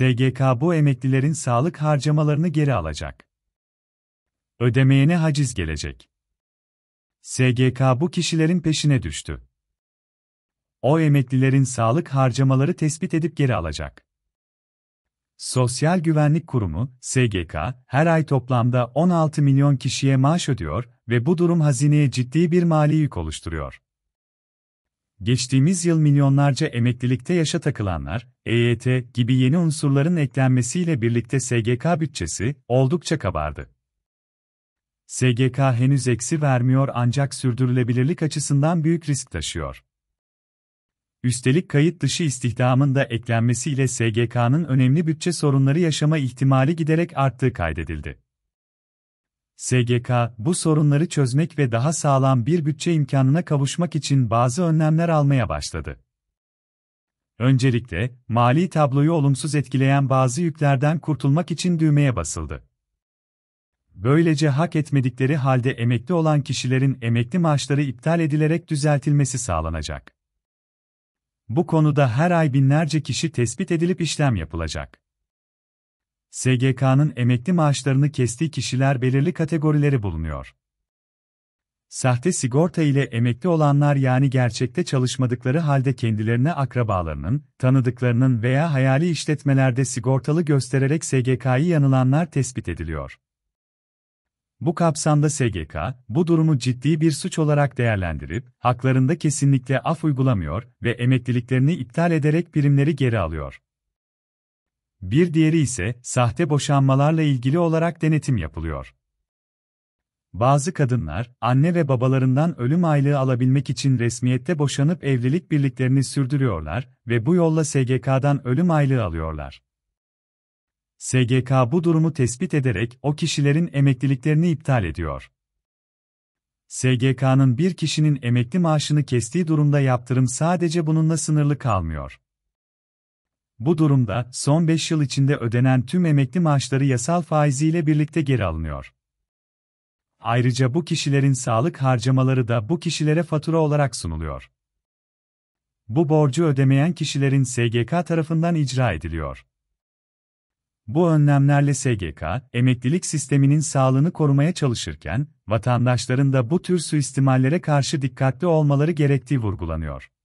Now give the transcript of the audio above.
SGK bu emeklilerin sağlık harcamalarını geri alacak. Ödemeyene haciz gelecek. SGK bu kişilerin peşine düştü. O emeklilerin sağlık harcamaları tespit edip geri alacak. Sosyal Güvenlik Kurumu, SGK, her ay toplamda 16 milyon kişiye maaş ödüyor ve bu durum hazineye ciddi bir mali yük oluşturuyor. Geçtiğimiz yıl milyonlarca emeklilikte yaşa takılanlar, EYT gibi yeni unsurların eklenmesiyle birlikte SGK bütçesi oldukça kabardı. SGK henüz eksi vermiyor ancak sürdürülebilirlik açısından büyük risk taşıyor. Üstelik kayıt dışı istihdamın da eklenmesiyle SGK'nın önemli bütçe sorunları yaşama ihtimali giderek arttığı kaydedildi. SGK, bu sorunları çözmek ve daha sağlam bir bütçe imkanına kavuşmak için bazı önlemler almaya başladı. Öncelikle, mali tabloyu olumsuz etkileyen bazı yüklerden kurtulmak için düğmeye basıldı. Böylece hak etmedikleri halde emekli olan kişilerin emekli maaşları iptal edilerek düzeltilmesi sağlanacak. Bu konuda her ay binlerce kişi tespit edilip işlem yapılacak. SGK'nın emekli maaşlarını kestiği kişiler belirli kategorileri bulunuyor. Sahte sigorta ile emekli olanlar yani gerçekte çalışmadıkları halde kendilerine akrabalarının, tanıdıklarının veya hayali işletmelerde sigortalı göstererek SGK'yı yanılanlar tespit ediliyor. Bu kapsamda SGK, bu durumu ciddi bir suç olarak değerlendirip, haklarında kesinlikle af uygulamıyor ve emekliliklerini iptal ederek birimleri geri alıyor. Bir diğeri ise sahte boşanmalarla ilgili olarak denetim yapılıyor. Bazı kadınlar, anne ve babalarından ölüm aylığı alabilmek için resmiyette boşanıp evlilik birliklerini sürdürüyorlar ve bu yolla SGK'dan ölüm aylığı alıyorlar. SGK bu durumu tespit ederek o kişilerin emekliliklerini iptal ediyor. SGK'nın bir kişinin emekli maaşını kestiği durumda yaptırım sadece bununla sınırlı kalmıyor. Bu durumda, son 5 yıl içinde ödenen tüm emekli maaşları yasal faiziyle birlikte geri alınıyor. Ayrıca bu kişilerin sağlık harcamaları da bu kişilere fatura olarak sunuluyor. Bu borcu ödemeyen kişilerin SGK tarafından icra ediliyor. Bu önlemlerle SGK, emeklilik sisteminin sağlığını korumaya çalışırken, vatandaşların da bu tür suistimallere karşı dikkatli olmaları gerektiği vurgulanıyor.